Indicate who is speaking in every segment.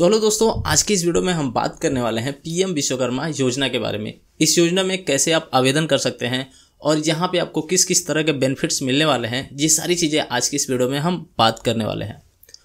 Speaker 1: चलो हेलो दोस्तों आज की इस वीडियो में हम बात करने वाले हैं पीएम विश्वकर्मा योजना के बारे में इस योजना में कैसे आप आवेदन कर सकते हैं और यहाँ पे आपको किस किस तरह के बेनिफिट्स मिलने वाले हैं ये सारी चीज़ें आज की इस वीडियो में हम बात करने वाले हैं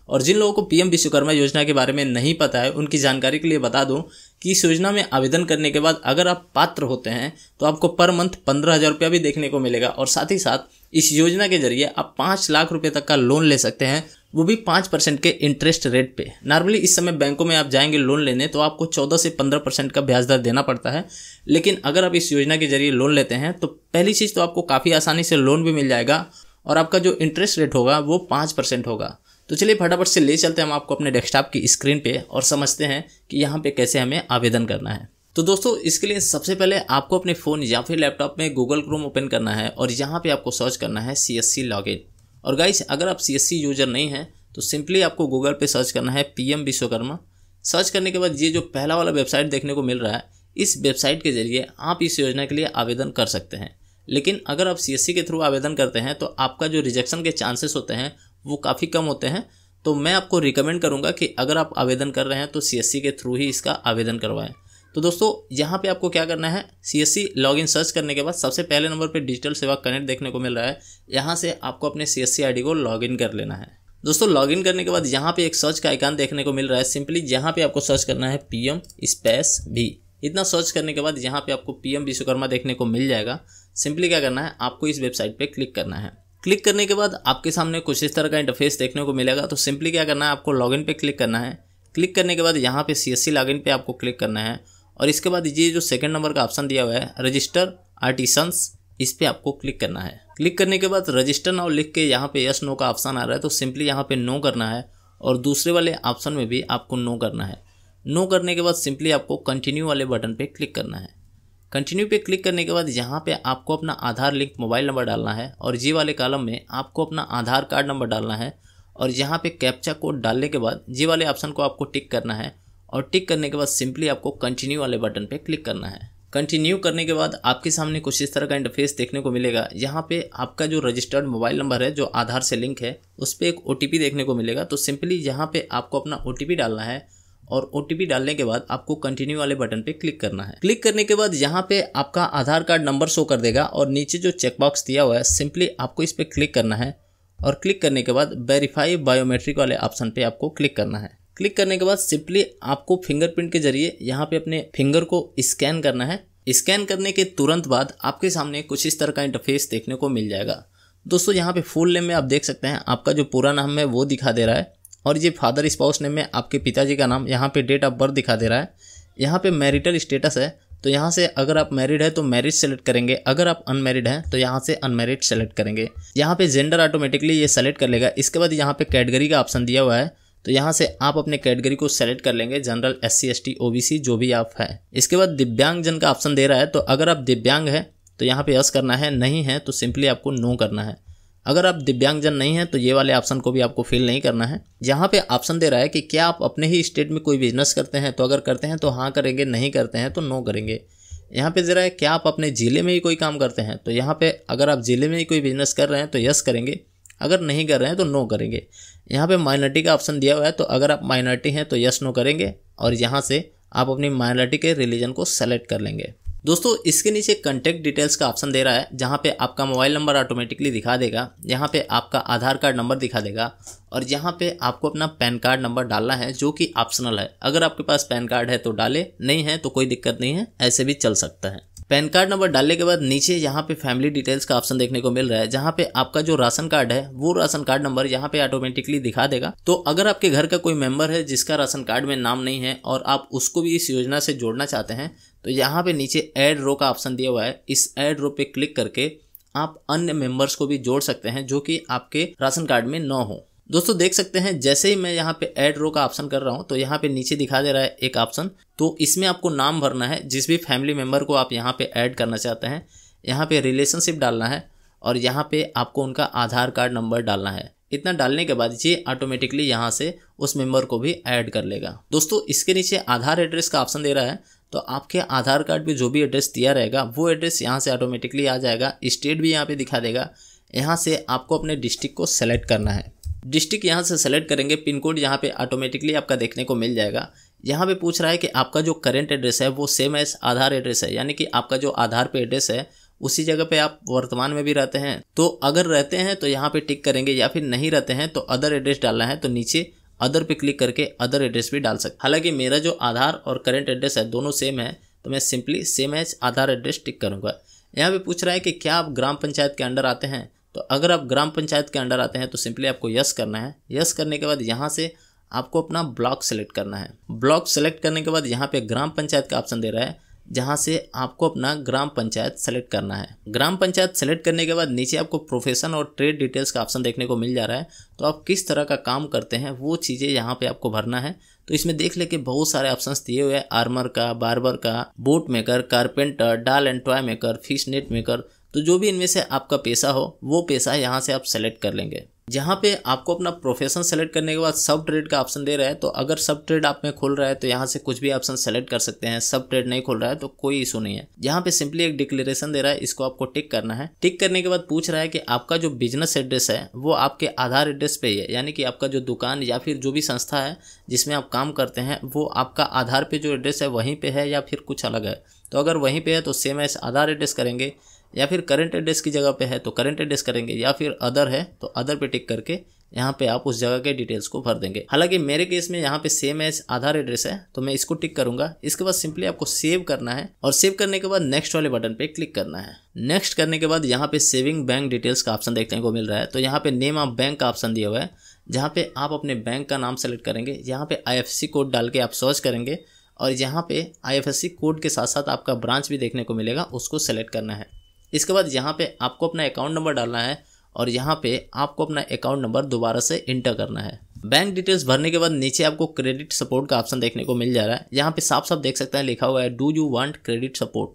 Speaker 1: और जिन लोगों को पीएम विश्वकर्मा योजना के बारे में नहीं पता है उनकी जानकारी के लिए बता दूं कि इस योजना में आवेदन करने के बाद अगर आप पात्र होते हैं तो आपको पर मंथ पंद्रह हज़ार रुपया भी देखने को मिलेगा और साथ ही साथ इस योजना के जरिए आप पाँच लाख रुपये तक का लोन ले सकते हैं वो भी पाँच परसेंट के इंटरेस्ट रेट पे नॉर्मली इस समय बैंकों में आप जाएंगे लोन लेने तो आपको चौदह से पंद्रह परसेंट का ब्याज दर देना पड़ता है लेकिन अगर आप इस योजना के जरिए लोन लेते हैं तो पहली चीज़ तो आपको काफ़ी आसानी से लोन भी मिल जाएगा और आपका जो इंटरेस्ट रेट होगा वो पाँच परसेंट होगा तो चलिए फटाफट से ले चलते हैं हम आपको अपने डेस्कटॉप की स्क्रीन पे और समझते हैं कि यहाँ पे कैसे हमें आवेदन करना है तो दोस्तों इसके लिए सबसे पहले आपको अपने फ़ोन या फिर लैपटॉप में गूगल क्रोम ओपन करना है और यहाँ पे आपको सर्च करना है सी एस सी लॉगिन और गाइस अगर आप सी एस सी यूजर नहीं हैं तो सिंपली आपको गूगल पे सर्च करना है पीएम विश्वकर्मा सर्च करने के बाद ये जो पहला वाला वेबसाइट देखने को मिल रहा है इस वेबसाइट के जरिए आप इस योजना के लिए आवेदन कर सकते हैं लेकिन अगर आप सी के थ्रू आवेदन करते हैं तो आपका जो रिजेक्शन के चांसेस होते हैं वो काफ़ी कम होते हैं तो मैं आपको रिकमेंड करूंगा कि अगर आप आवेदन कर रहे हैं तो सी के थ्रू ही इसका आवेदन करवाएं तो दोस्तों यहाँ पे आपको क्या करना है सी एस लॉगिन सर्च करने के बाद सबसे पहले नंबर पे डिजिटल सेवा कनेक्ट देखने को मिल रहा है यहाँ से आपको अपने सी एस को लॉगिन कर लेना है दोस्तों लॉगिन करने के बाद यहाँ पे एक सर्च का आइकान देखने को मिल रहा है सिंपली यहाँ पे आपको सर्च करना है पीएम स्पेस भी इतना सर्च करने के बाद यहाँ पे आपको पीएम विश्वकर्मा देखने को मिल जाएगा सिंपली क्या करना है आपको इस वेबसाइट पे क्लिक करना है क्लिक करने के बाद आपके सामने कुछ इस तरह का इंटरफेस देखने को मिलेगा तो सिंपली क्या करना है आपको लॉगिन पे क्लिक करना है क्लिक करने के बाद यहाँ पे सी एस लॉगिन पे आपको क्लिक करना है और इसके बाद ये जो सेकेंड नंबर का ऑप्शन दिया हुआ है रजिस्टर आर्टिसंस इस पर आपको क्लिक करना है क्लिक करने के बाद रजिस्टर नाउ लिख के यहाँ पे यस नो का ऑप्शन आ रहा है तो सिंपली यहाँ पे नो करना है और दूसरे वाले ऑप्शन में भी आपको नो करना है नो करने के बाद सिंपली आपको कंटिन्यू वाले बटन पे क्लिक करना है कंटिन्यू पे क्लिक करने के बाद यहाँ पे आपको अपना आधार लिंक मोबाइल नंबर डालना है और जी वाले कॉलम में आपको अपना आधार कार्ड नंबर डालना है और यहाँ पे कैप्चा कोड डालने के बाद जी वाले ऑप्शन को आपको टिक करना है और टिक करने के बाद सिंपली आपको कंटिन्यू वाले बटन पर क्लिक करना है कंटिन्यू करने के बाद आपके सामने कुछ इस तरह का इंटरफेस देखने को मिलेगा यहाँ पे आपका जो रजिस्टर्ड मोबाइल नंबर है जो आधार से लिंक है उस पर एक ओ देखने को मिलेगा तो सिंपली यहाँ पर आपको अपना ओ डालना है और ओ डालने के बाद आपको कंटिन्यू वाले बटन पे क्लिक करना है क्लिक करने के बाद यहाँ पे आपका आधार कार्ड नंबर शो कर देगा और नीचे जो चेकबॉक्स दिया हुआ है सिंपली आपको इस पर क्लिक करना है और क्लिक करने के बाद वेरीफाई बायोमेट्रिक वाले ऑप्शन पे आपको क्लिक करना है क्लिक करने के बाद सिंपली आपको फिंगरप्रिंट के जरिए यहाँ पे अपने फिंगर को स्कैन करना है स्कैन करने के तुरंत बाद आपके सामने कुछ इस तरह का इंटरफेस देखने को मिल जाएगा दोस्तों यहाँ पे फुल नेम में आप देख सकते हैं आपका जो पूरा नाम है वो दिखा दे रहा है और ये फादर स्पाउस नेम में आपके पिताजी का नाम यहाँ पे डेट ऑफ बर्थ दिखा दे रहा है यहाँ पे मैरिटल स्टेटस है तो यहाँ से अगर आप मैरिड है तो मैरिड सेलेक्ट करेंगे अगर आप अनमैरिड हैं तो यहाँ से अनमैरिड सेलेक्ट करेंगे यहाँ पे जेंडर ऑटोमेटिकली ये सेलेक्ट कर लेगा इसके बाद यहाँ पे कैटेगरी का ऑप्शन दिया हुआ है तो यहाँ से आप अपने कैटेगरी को सेलेक्ट कर लेंगे general S C S T O B C जो भी आप है इसके बाद दिव्यांग जन का ऑप्शन दे रहा है तो अगर आप दिव्यांग हैं तो यहाँ पे यस करना है नहीं है तो सिंपली आपको नो करना है अगर आप दिव्यांगजन नहीं है तो ये वाले ऑप्शन को भी आपको फिल नहीं करना है यहाँ पे ऑप्शन दे रहा है कि क्या आप अपने ही स्टेट में कोई बिजनेस करते हैं तो अगर करते हैं तो हाँ करेंगे नहीं करते हैं तो नो करेंगे यहाँ पे दे रहा है क्या आप अपने ज़िले में ही कोई काम करते हैं तो यहाँ पे अगर आप ज़िले में ही कोई बिजनेस कर रहे हैं तो यस करेंगे अगर नहीं कर रहे हैं तो नो करेंगे यहाँ पे माइनॉरिटी का ऑप्शन दिया हुआ है तो अगर आप माइनॉरिटी हैं तो यस नो करेंगे और यहाँ से आप अपनी माइनॉरिटी के रिलीजन को सेलेक्ट कर लेंगे दोस्तों इसके नीचे कंटेक्ट डिटेल्स का ऑप्शन दे रहा है जहाँ पे आपका मोबाइल नंबर ऑटोमेटिकली दिखा देगा यहाँ पे आपका आधार कार्ड नंबर दिखा देगा और यहाँ पे आपको अपना पैन कार्ड नंबर डालना है जो कि ऑप्शनल है अगर आपके पास पैन कार्ड है तो डाले नहीं है तो कोई दिक्कत नहीं है ऐसे भी चल सकता है पैन कार्ड नंबर डालने के बाद नीचे यहाँ पे फैमिली डिटेल्स का ऑप्शन देखने को मिल रहा है जहाँ पे आपका जो राशन कार्ड है वो राशन कार्ड नंबर यहाँ पे ऑटोमेटिकली दिखा देगा तो अगर आपके घर का कोई मेंबर है जिसका राशन कार्ड में नाम नहीं है और आप उसको भी इस योजना से जोड़ना चाहते हैं तो यहाँ पे नीचे एड रो का ऑप्शन दिया हुआ है इस एड रो पे क्लिक करके आप अन्य मेंबर्स को भी जोड़ सकते हैं जो कि आपके राशन कार्ड में न हो दोस्तों देख सकते हैं जैसे ही मैं यहाँ पे एड रो का ऑप्शन कर रहा हूँ तो यहाँ पे नीचे दिखा दे रहा है एक ऑप्शन तो इसमें आपको नाम भरना है जिस भी फैमिली मेम्बर को आप यहाँ पे ऐड करना चाहते हैं यहाँ पे रिलेशनशिप डालना है और यहाँ पे आपको उनका आधार कार्ड नंबर डालना है इतना डालने के बाद ये ऑटोमेटिकली यहाँ से उस मेम्बर को भी ऐड कर लेगा दोस्तों इसके नीचे आधार एड्रेस का ऑप्शन दे रहा है तो आपके आधार कार्ड पर जो भी एड्रेस दिया रहेगा वो एड्रेस यहाँ से ऑटोमेटिकली आ जाएगा स्टेट भी यहाँ पर दिखा देगा यहाँ से आपको अपने डिस्ट्रिक्ट को सेलेक्ट करना है डिस्ट्रिक्ट यहाँ से सेलेक्ट करेंगे पिन कोड यहाँ पे ऑटोमेटिकली आपका देखने को मिल जाएगा यहाँ पे पूछ रहा है कि आपका जो करेंट एड्रेस है वो सेम एज आधार एड्रेस है यानी कि आपका जो आधार पे एड्रेस है उसी जगह पे आप वर्तमान में भी रहते हैं तो अगर रहते हैं तो यहाँ पे टिक करेंगे या फिर नहीं रहते हैं तो अदर एड्रेस डालना है तो नीचे अदर पे क्लिक करके अदर एड्रेस भी डाल सकते हालांकि मेरा जो आधार और करेंट एड्रेस है दोनों सेम है तो मैं simply same as Aadhaar address tick करूँगा यहाँ पे पूछ रहा है कि क्या आप ग्राम पंचायत के अंडर आते हैं तो अगर आप ग्राम पंचायत के अंडर आते हैं तो सिंपली आपको यस करना है यस करने के बाद यहाँ से आपको अपना ब्लॉक सेलेक्ट करना है ब्लॉक सेलेक्ट करने के बाद यहाँ पे ग्राम पंचायत का ऑप्शन दे रहा है जहाँ से आपको अपना ग्राम पंचायत सेलेक्ट करना है ग्राम पंचायत सेलेक्ट करने के बाद नीचे आपको प्रोफेशन और ट्रेड डिटेल्स का ऑप्शन देखने को मिल जा रहा है तो आप किस तरह का काम करते हैं वो चीज़ें यहाँ पे आपको भरना है तो इसमें देख लेके बहुत सारे ऑप्शन दिए हुए हैं आर्मर का बार्बर का boat maker carpenter doll and toy maker fish net maker तो जो भी इनमें से आपका पैसा हो वो पैसा यहाँ से आप सेलेक्ट कर लेंगे जहाँ पे आपको अपना प्रोफेशन सेलेक्ट करने के बाद सब ट्रेड का ऑप्शन दे रहा है तो अगर सब ट्रेड आप में खोल रहा है तो यहाँ से कुछ भी ऑप्शन सेलेक्ट कर सकते हैं सब ट्रेड नहीं खोल रहा है तो कोई इशू नहीं है यहाँ पे सिंपली एक डिक्लेरेशन दे रहा है इसको आपको टिक करना है टिक करने के बाद पूछ रहा है कि आपका जो बिजनेस एड्रेस है वो आपके आधार एड्रेस पे ही है यानी कि आपका जो दुकान या फिर जो भी संस्था है जिसमें आप काम करते हैं वो आपका आधार पे जो एड्रेस है वहीं पे है या फिर कुछ अलग है तो अगर वहीं पे है तो सेम एस आधार एड्रेस करेंगे या फिर करंट एड्रेस की जगह पे है तो करंट एड्रेस करेंगे या फिर अदर है तो अदर पे टिक करके यहाँ पे आप उस जगह के डिटेल्स को भर देंगे हालांकि मेरे केस में यहाँ पे सेम एज आधार एड्रेस है तो मैं इसको टिक करूंगा इसके बाद सिंपली आपको सेव करना है और सेव करने के बाद नेक्स्ट वाले बटन पे क्लिक करना है नेक्स्ट करने के बाद यहाँ पे सेविंग बैंक डिटेल्स का ऑप्शन देखने को मिल रहा है तो यहाँ पे नेम ऑफ बैंक का ऑप्शन दिया हुआ है जहाँ पे आप अपने बैंक का नाम सेलेक्ट करेंगे यहाँ पे आई कोड डाल के आप सर्च करेंगे और यहाँ पे आई कोड के साथ साथ आपका ब्रांच भी देखने को मिलेगा उसको सेलेक्ट करना है इसके बाद यहाँ पे आपको अपना अकाउंट नंबर डालना है और यहाँ पे आपको अपना अकाउंट नंबर दोबारा से इंटर करना है बैंक डिटेल्स भरने के बाद नीचे आपको क्रेडिट सपोर्ट का ऑप्शन देखने को मिल जा रहा है यहाँ पे साफ साफ देख सकते हैं लिखा हुआ है do you want credit support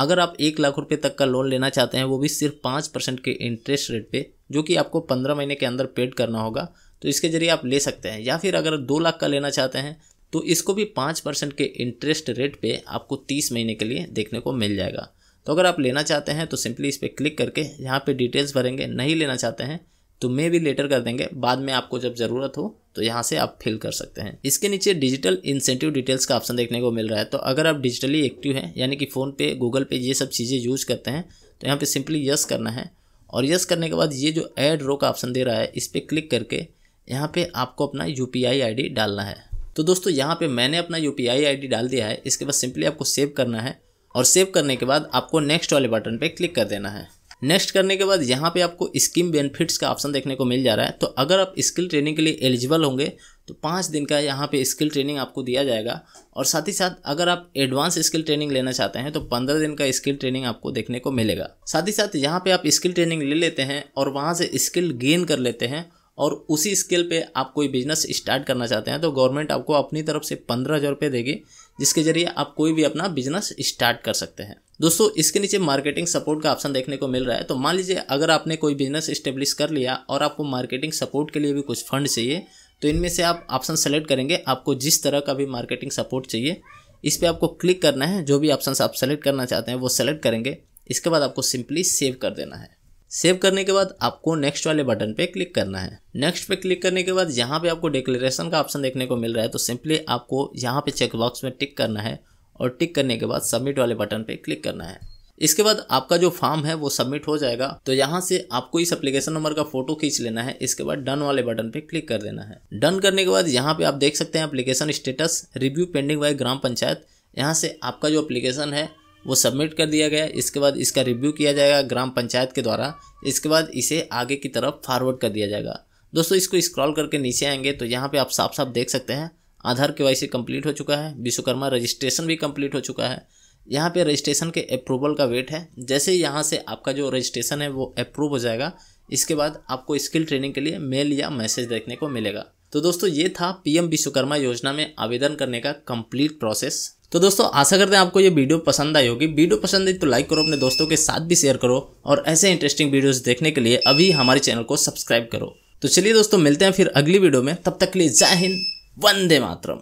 Speaker 1: अगर आप एक लाख रुपये तक का लोन लेना चाहते हैं वो भी सिर्फ पाँच परसेंट के इंटरेस्ट रेट पर जो कि आपको पंद्रह महीने के अंदर पेड करना होगा तो इसके जरिए आप ले सकते हैं या फिर अगर दो लाख का लेना चाहते हैं तो इसको भी पाँच परसेंट के इंटरेस्ट रेट पे आपको तीस महीने के लिए देखने को मिल जाएगा तो अगर आप लेना चाहते हैं तो सिंपली इस पर क्लिक करके यहाँ पे डिटेल्स भरेंगे नहीं लेना चाहते हैं तो मे भी लेटर कर देंगे बाद में आपको जब ज़रूरत हो तो यहाँ से आप फिल कर सकते हैं इसके नीचे डिजिटल इंसेंटिव डिटेल्स का ऑप्शन देखने को मिल रहा है तो अगर आप डिजिटली एक्टिव हैं यानी कि फ़ोन पे गूगल पे ये सब चीज़ें यूज करते हैं तो यहाँ पे सिंपली यस करना है और यस करने के बाद ये जो एड रो का ऑप्शन दे रहा है इस पर क्लिक करके यहाँ पर आपको अपना यू पी डालना है तो दोस्तों यहाँ पर मैंने अपना यू पी डाल दिया है इसके बाद सिंपली आपको सेव करना है और सेव करने के बाद आपको नेक्स्ट वाले बटन पर क्लिक कर देना है नेक्स्ट करने के बाद यहाँ पे आपको स्कीम बेनिफिट्स का ऑप्शन देखने को मिल जा रहा है तो अगर आप स्किल ट्रेनिंग के लिए एलिजिबल होंगे तो पाँच दिन का यहाँ पे स्किल ट्रेनिंग आपको दिया जाएगा और साथ ही साथ अगर आप एडवांस स्किल ट्रेनिंग लेना चाहते हैं तो पंद्रह दिन का स्किल ट्रेनिंग आपको देखने को मिलेगा साथ ही साथ यहाँ पे आप स्किल ट्रेनिंग ले लेते हैं और वहाँ से स्किल गेन कर लेते हैं और उसी स्केल पे आप कोई बिजनेस स्टार्ट करना चाहते हैं तो गवर्नमेंट आपको अपनी तरफ से पंद्रह हज़ार रुपये देगी जिसके जरिए आप कोई भी अपना बिजनेस स्टार्ट कर सकते हैं दोस्तों इसके नीचे मार्केटिंग सपोर्ट का ऑप्शन देखने को मिल रहा है तो मान लीजिए अगर आपने कोई बिजनेस स्टेब्लिश कर लिया और आपको मार्केटिंग सपोर्ट के लिए भी कुछ फंड चाहिए तो इनमें से आप ऑप्शन सेलेक्ट करेंगे आपको जिस तरह का भी मार्केटिंग सपोर्ट चाहिए इस पर आपको क्लिक करना है जो भी ऑप्शन आप सेलेक्ट करना चाहते हैं वो सेलेक्ट करेंगे इसके बाद आपको सिंपली सेव कर देना है सेव करने के बाद आपको नेक्स्ट वाले बटन पे क्लिक करना है नेक्स्ट पे क्लिक करने के बाद यहाँ पे आपको डिक्लेरेशन का ऑप्शन देखने को मिल रहा है तो सिंपली आपको यहाँ पे चेकबॉक्स में टिक करना है और टिक करने के बाद सबमिट वाले बटन पे क्लिक करना है इसके बाद आपका जो फॉर्म है वो सबमिट हो जाएगा तो यहाँ से आपको इस एप्लीकेशन नंबर का फोटो खींच लेना है इसके बाद डन वाले बटन पे क्लिक कर देना है डन करने के बाद यहाँ पे आप देख सकते हैं application status review pending by gram panchayat यहाँ से आपका जो एप्लीकेशन है वो सबमिट कर दिया गया इसके बाद इसका रिव्यू किया जाएगा ग्राम पंचायत के द्वारा इसके बाद इसे आगे की तरफ फॉरवर्ड कर दिया जाएगा दोस्तों इसको स्क्रॉल करके नीचे आएंगे तो यहाँ पे आप साफ साफ देख सकते हैं आधार के वाई कंप्लीट हो चुका है विश्वकर्मा रजिस्ट्रेशन भी कंप्लीट हो चुका है यहाँ पे रजिस्ट्रेशन के अप्रूवल का वेट है जैसे यहाँ से आपका जो रजिस्ट्रेशन है वो अप्रूव हो जाएगा इसके बाद आपको स्किल ट्रेनिंग के लिए मेल या मैसेज देखने को मिलेगा तो दोस्तों ये था पीएम विश्वकर्मा योजना में आवेदन करने का कंप्लीट प्रोसेस तो दोस्तों आशा करते हैं आपको ये वीडियो पसंद आई होगी वीडियो पसंद आई तो लाइक करो अपने दोस्तों के साथ भी शेयर करो और ऐसे इंटरेस्टिंग वीडियोस देखने के लिए अभी हमारे चैनल को सब्सक्राइब करो तो चलिए दोस्तों मिलते हैं फिर अगली वीडियो में तब तक के लिए जय हिंद वंदे मातरम